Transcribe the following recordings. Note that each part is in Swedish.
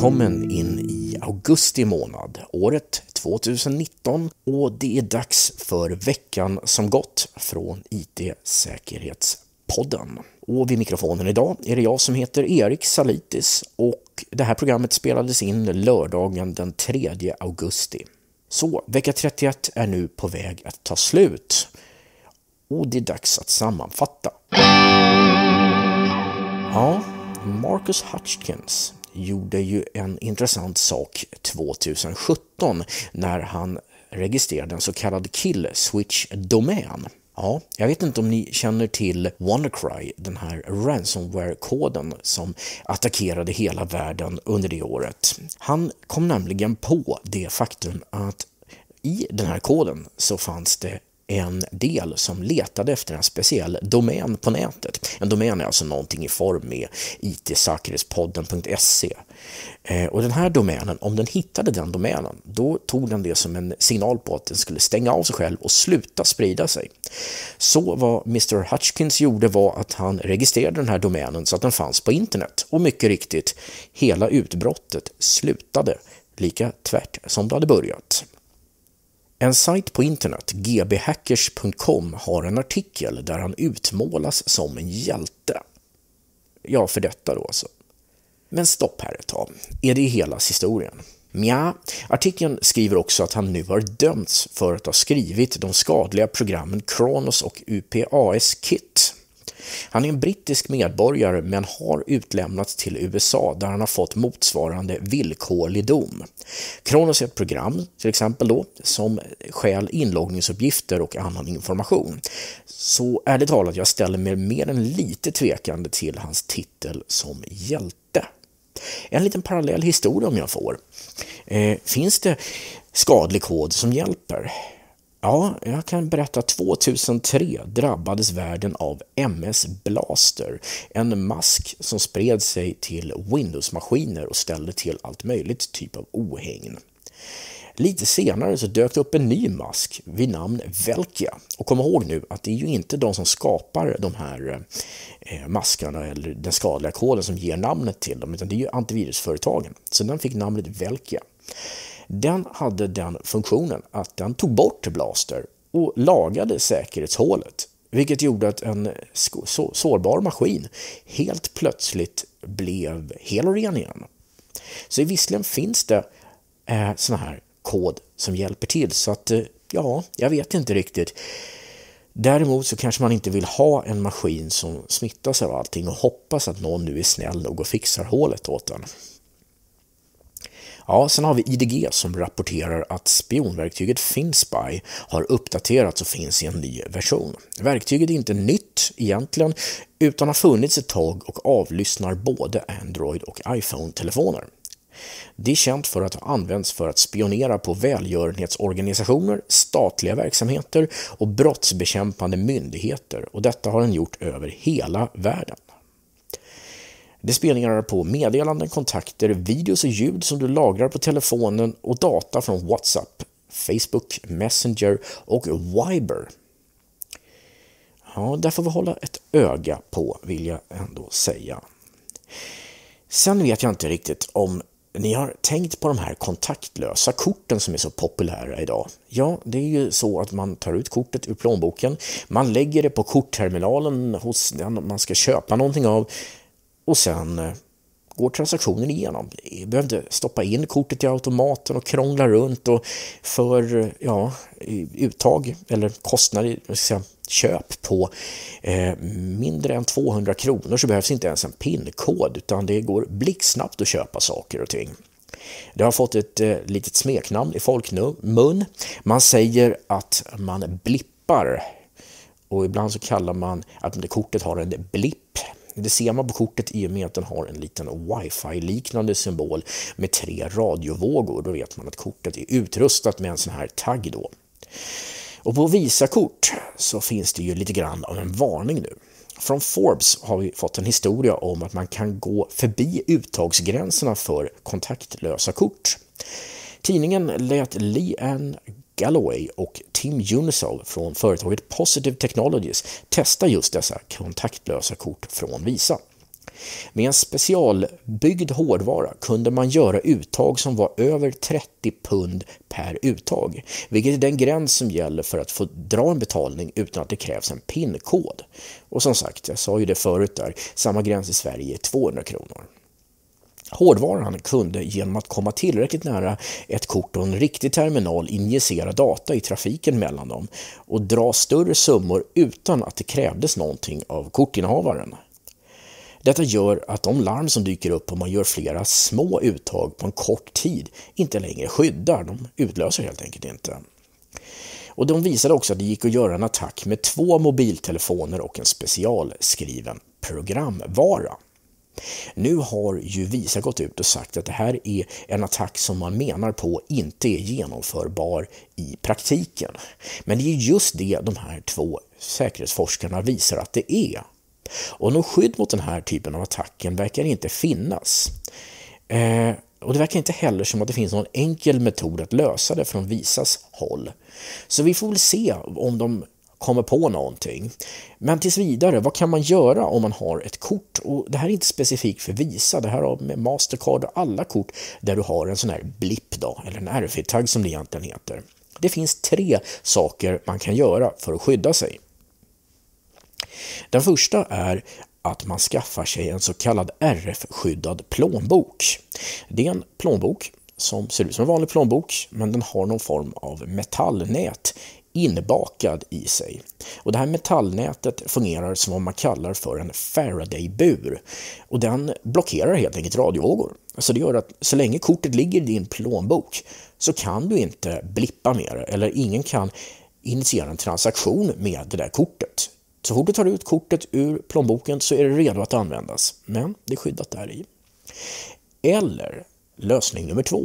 välkommen in i augusti månad, året 2019 och det är dags för veckan som gått från IT-säkerhetspodden. Och vid mikrofonen idag är det jag som heter Erik Salitis och det här programmet spelades in lördagen den 3 augusti. Så vecka 31 är nu på väg att ta slut och det är dags att sammanfatta. Ja, Marcus Hutchkins gjorde ju en intressant sak 2017 när han registrerade en så kallad kill switch domän. Ja, jag vet inte om ni känner till WannaCry, den här ransomware-koden som attackerade hela världen under det året. Han kom nämligen på det faktum att i den här koden så fanns det en del som letade efter en speciell domän på nätet. En domän är alltså någonting i form med itsäkerhetspodden.se. Eh, och den här domänen, om den hittade den domänen, då tog den det som en signal på att den skulle stänga av sig själv och sluta sprida sig. Så vad Mr Hutchkins gjorde var att han registrerade den här domänen så att den fanns på internet. Och mycket riktigt, hela utbrottet slutade lika tvärt som det hade börjat. En sajt på internet, gbhackers.com, har en artikel där han utmålas som en hjälte. Ja, för detta då alltså. Men stopp här ett tag. Är det hela historien? Nja, artikeln skriver också att han nu har dömts för att ha skrivit de skadliga programmen Kronos och UPAS Kit han är en brittisk medborgare men har utlämnats till USA där han har fått motsvarande villkorlig dom. Kronos är ett program, till exempel då, som stjäl inloggningsuppgifter och annan information. Så ärligt talat, jag ställer mig mer än lite tvekande till hans titel som hjälte. En liten parallell historia om jag får. Eh, finns det skadlig kod som hjälper? Ja, jag kan berätta. 2003 drabbades världen av MS Blaster, en mask som spred sig till Windows-maskiner och ställde till allt möjligt typ av ohägn. Lite senare så dök det upp en ny mask vid namn Velkia. Och kom ihåg nu att det är ju inte de som skapar de här eh, maskarna eller den skadliga koden som ger namnet till dem, utan det är ju antivirusföretagen. Så den fick namnet Velkia den hade den funktionen att den tog bort Blaster och lagade säkerhetshålet. Vilket gjorde att en sårbar maskin helt plötsligt blev hel och ren igen. Så visserligen finns det eh, sån här kod som hjälper till så att eh, ja, jag vet inte riktigt. Däremot så kanske man inte vill ha en maskin som smittas av allting och hoppas att någon nu är snäll nog och fixar hålet åt en. Ja, sen har vi IDG som rapporterar att spionverktyget FinSpy har uppdaterats och finns i en ny version. Verktyget är inte nytt egentligen, utan har funnits ett tag och avlyssnar både Android och iPhone-telefoner. Det är känt för att ha använts för att spionera på välgörenhetsorganisationer, statliga verksamheter och brottsbekämpande myndigheter och detta har den gjort över hela världen. Det är spelningar på meddelanden, kontakter, videos och ljud som du lagrar på telefonen och data från WhatsApp, Facebook, Messenger och Viber. Ja, där får vi hålla ett öga på, vill jag ändå säga. Sen vet jag inte riktigt om ni har tänkt på de här kontaktlösa korten som är så populära idag. Ja, det är ju så att man tar ut kortet ur plånboken, man lägger det på kortterminalen hos den man ska köpa någonting av och sen eh, går transaktionen igenom. Jag behöver inte stoppa in kortet i automaten och krångla runt och för eh, ja, uttag eller kostnader, säga, köp på eh, mindre än 200 kronor så behövs inte ens en PIN-kod utan det går blixtsnabbt att köpa saker och ting. Det har fått ett eh, litet smeknamn i folkmun. Man säger att man blippar och ibland så kallar man att kortet har en blipp det ser man på kortet i och med att den har en liten wifi-liknande symbol med tre radiovågor. Då vet man att kortet är utrustat med en sån här tagg då. Och på Visakort så finns det ju lite grann av en varning nu. Från Forbes har vi fått en historia om att man kan gå förbi uttagsgränserna för kontaktlösa kort. Tidningen lät Lee Ann Galloway och Tim Unisol från företaget Positive Technologies testa just dessa kontaktlösa kort från Visa. Med en specialbyggd hårdvara kunde man göra uttag som var över 30 pund per uttag, vilket är den gräns som gäller för att få dra en betalning utan att det krävs en PIN-kod. Och som sagt, jag sa ju det förut där, samma gräns i Sverige är 200 kronor hårdvaran kunde genom att komma tillräckligt nära ett kort och en riktig terminal injicera data i trafiken mellan dem och dra större summor utan att det krävdes någonting av kortinnehavaren. Detta gör att de larm som dyker upp om man gör flera små uttag på en kort tid inte längre skyddar, de utlöser helt enkelt inte. Och de visade också att det gick att göra en attack med två mobiltelefoner och en specialskriven programvara. Nu har ju Visa gått ut och sagt att det här är en attack som man menar på inte är genomförbar i praktiken. Men det är just det de här två säkerhetsforskarna visar att det är. Och något skydd mot den här typen av attacken verkar inte finnas. Eh, och det verkar inte heller som att det finns någon enkel metod att lösa det från Visas håll. Så vi får väl se om de kommer på någonting. Men tills vidare, vad kan man göra om man har ett kort? Och Det här är inte specifikt för Visa, det här har med Mastercard och alla kort där du har en sån här blipp, då, eller en RFID-tagg som det egentligen heter. Det finns tre saker man kan göra för att skydda sig. Den första är att man skaffar sig en så kallad RF-skyddad plånbok. Det är en plånbok som ser ut som en vanlig plånbok, men den har någon form av metallnät inbakad i sig. Och det här metallnätet fungerar som vad man kallar för en Faraday-bur. Och den blockerar helt enkelt radiovågor. Så det gör att så länge kortet ligger i din plånbok så kan du inte blippa med det eller ingen kan initiera en transaktion med det där kortet. Så fort du tar ut kortet ur plånboken så är det redo att användas, men det är skyddat där i. Eller lösning nummer två,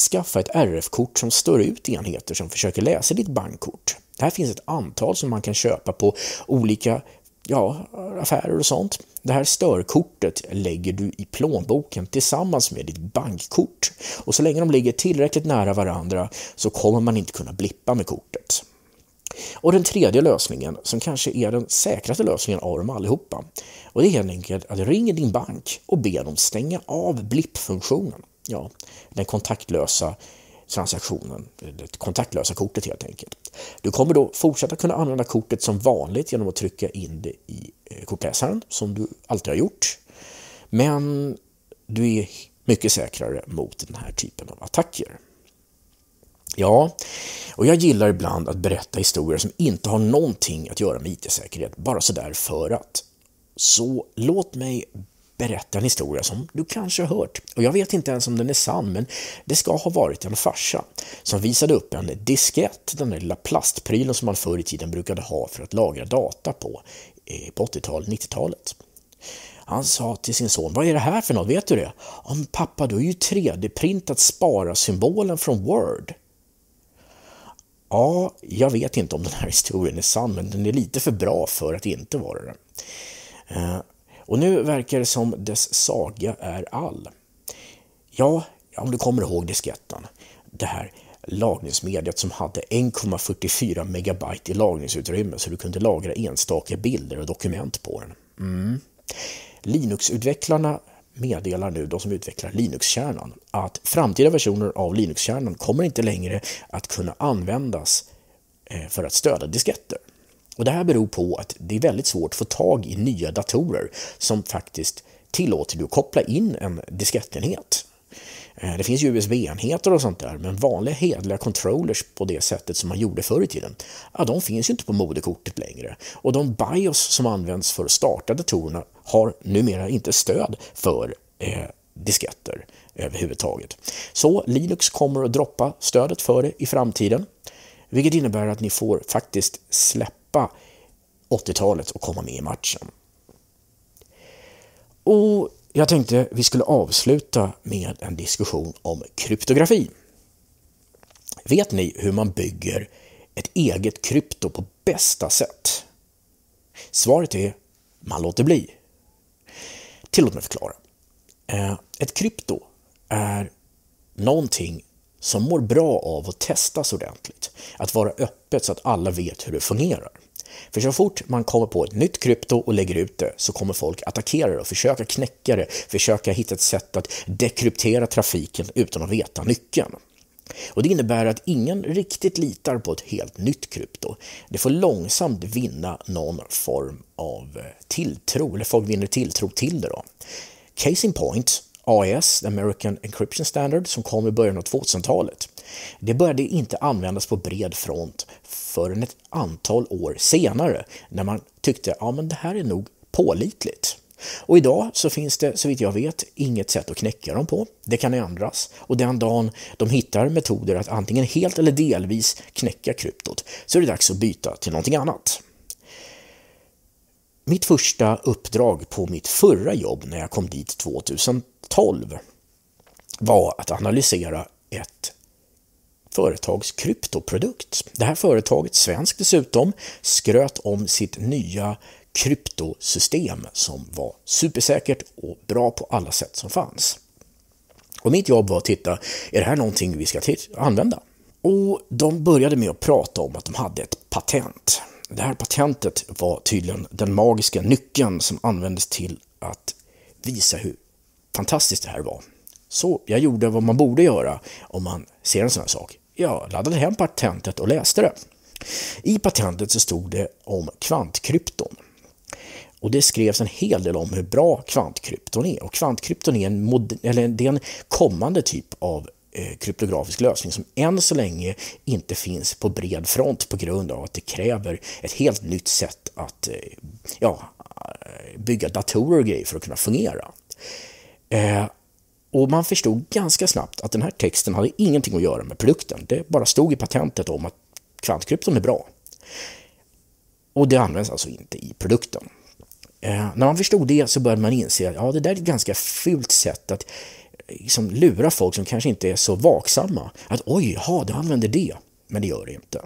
Skaffa ett RF-kort som stör ut enheter som försöker läsa ditt bankkort. Här finns ett antal som man kan köpa på olika ja, affärer och sånt. Det här störkortet lägger du i plånboken tillsammans med ditt bankkort. Och så länge de ligger tillräckligt nära varandra så kommer man inte kunna blippa med kortet. Och den tredje lösningen, som kanske är den säkraste lösningen av dem allihopa, och det är helt enkelt att ringa din bank och be dem stänga av blippfunktionen ja, den kontaktlösa transaktionen, det kontaktlösa kortet helt enkelt. Du kommer då fortsätta kunna använda kortet som vanligt genom att trycka in det i eh, kortläsaren som du alltid har gjort. Men du är mycket säkrare mot den här typen av attacker. Ja, och jag gillar ibland att berätta historier som inte har någonting att göra med IT-säkerhet, bara sådär för att. Så låt mig berätta en historia som du kanske har hört. Och jag vet inte ens om den är sann, men det ska ha varit en farsa som visade upp en diskett, den där lilla plastprylen som man förr i tiden brukade ha för att lagra data på, eh, på 80-talet, 90-talet. Han sa till sin son, vad är det här för något, vet du det? Men pappa, du har ju 3D-printat spara-symbolen från Word. Ja, jag vet inte om den här historien är sann, men den är lite för bra för att inte vara det. Eh, och nu verkar det som dess saga är all. Ja, om du kommer ihåg disketten, det här lagringsmediet som hade 1,44 megabyte i lagringsutrymme så du kunde lagra enstaka bilder och dokument på den. Mm. Linux-utvecklarna meddelar nu, de som utvecklar Linux-kärnan, att framtida versioner av Linux-kärnan kommer inte längre att kunna användas eh, för att stödja disketter. Och det här beror på att det är väldigt svårt att få tag i nya datorer som faktiskt tillåter dig att koppla in en diskettenhet. Eh, det finns USB-enheter och sånt där, men vanliga hedliga controllers på det sättet som man gjorde förr i tiden, ja, de finns ju inte på moderkortet längre. Och de BIOS som används för att starta datorerna har numera inte stöd för eh, disketter överhuvudtaget. Så Linux kommer att droppa stödet för det i framtiden. Vilket innebär att ni får faktiskt släppa 80-talet och komma med i matchen. Och jag tänkte vi skulle avsluta med en diskussion om kryptografi. Vet ni hur man bygger ett eget krypto på bästa sätt? Svaret är man låter bli. Tillåt mig förklara. Eh, ett krypto är någonting som mår bra av att testas ordentligt. Att vara öppet så att alla vet hur det fungerar. För så fort man kommer på ett nytt krypto och lägger ut det så kommer folk attackera det och försöka knäcka det, försöka hitta ett sätt att dekryptera trafiken utan att veta nyckeln. Och Det innebär att ingen riktigt litar på ett helt nytt krypto. Det får långsamt vinna någon form av tilltro, eller folk vinner tilltro till det. då. Case in point, AES, American Encryption Standard, som kom i början av 2000-talet. Det började inte användas på bred front förrän ett antal år senare när man tyckte att ja, det här är nog pålitligt. Och idag så finns det, så vitt jag vet, inget sätt att knäcka dem på. Det kan ändras och den dagen de hittar metoder att antingen helt eller delvis knäcka kryptot så är det dags att byta till någonting annat mitt första uppdrag på mitt förra jobb när jag kom dit 2012 var att analysera ett företags kryptoprodukt. Det här företaget, svenskt dessutom, skröt om sitt nya kryptosystem som var supersäkert och bra på alla sätt som fanns. Och mitt jobb var att titta, är det här någonting vi ska använda? Och de började med att prata om att de hade ett patent det här patentet var tydligen den magiska nyckeln som användes till att visa hur fantastiskt det här var. Så jag gjorde vad man borde göra om man ser en sån här sak. Jag laddade hem patentet och läste det. I patentet så stod det om kvantkrypton. Och det skrevs en hel del om hur bra kvantkrypton är. Och kvantkrypton är en, eller det är en kommande typ av Eh, kryptografisk lösning som än så länge inte finns på bred front på grund av att det kräver ett helt nytt sätt att eh, ja, eh, bygga datorer och grejer för att kunna fungera. Och man förstod ganska snabbt att den här texten hade ingenting att göra med produkten. Det bara stod i patentet om att kvantkrypton är bra. Och det används alltså inte i produkten. när man förstod det så började man inse att ja, det där är ett ganska fult sätt att liksom lura folk som kanske inte är så vaksamma. Att oj, ha, du använder det. Men det gör det inte.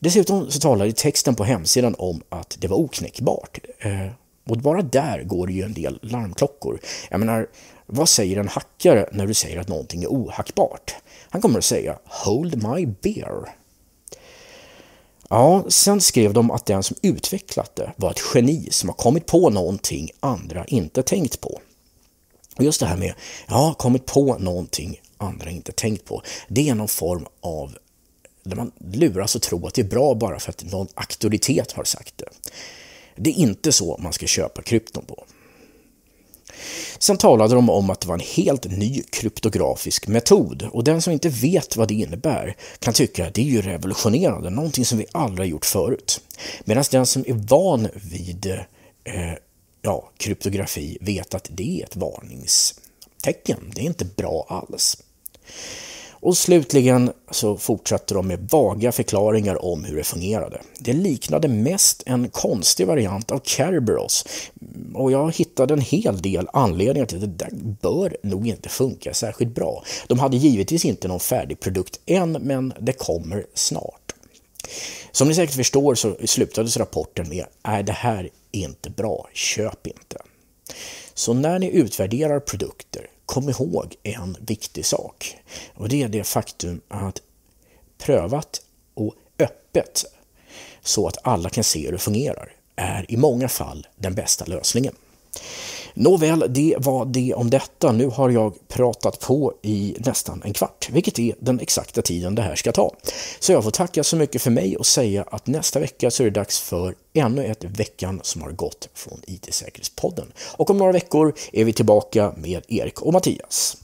Dessutom så talar texten på hemsidan om att det var oknäckbart. Eh, och bara där går det ju en del larmklockor. Jag menar, vad säger en hackare när du säger att någonting är ohackbart? Han kommer att säga “Hold my beer”. Ja, sen skrev de att den som utvecklat det var ett geni som har kommit på någonting andra inte tänkt på. Just det här med, att jag har kommit på någonting andra inte tänkt på. Det är någon form av där man luras att tro att det är bra bara för att någon auktoritet har sagt det. Det är inte så man ska köpa krypton på. Sen talade de om att det var en helt ny kryptografisk metod och den som inte vet vad det innebär kan tycka att det är ju revolutionerande, någonting som vi aldrig har gjort förut. Medan den som är van vid eh, ja, kryptografi vet att det är ett varningstecken. Det är inte bra alls. Och slutligen så fortsatte de med vaga förklaringar om hur det fungerade. Det liknade mest en konstig variant av Kerberos och jag hittade en hel del anledningar till att det där bör nog inte funka särskilt bra. De hade givetvis inte någon färdig produkt än, men det kommer snart. Som ni säkert förstår så slutades rapporten med att det här är inte bra. Köp inte. Så när ni utvärderar produkter, kom ihåg en viktig sak. Och det är det faktum att prövat och öppet så att alla kan se hur det fungerar är i många fall den bästa lösningen. Nåväl, det var det om detta. Nu har jag pratat på i nästan en kvart, vilket är den exakta tiden det här ska ta. Så jag får tacka så mycket för mig och säga att nästa vecka så är det dags för ännu ett Veckan som har gått från IT-säkerhetspodden. Och om några veckor är vi tillbaka med Erik och Mattias.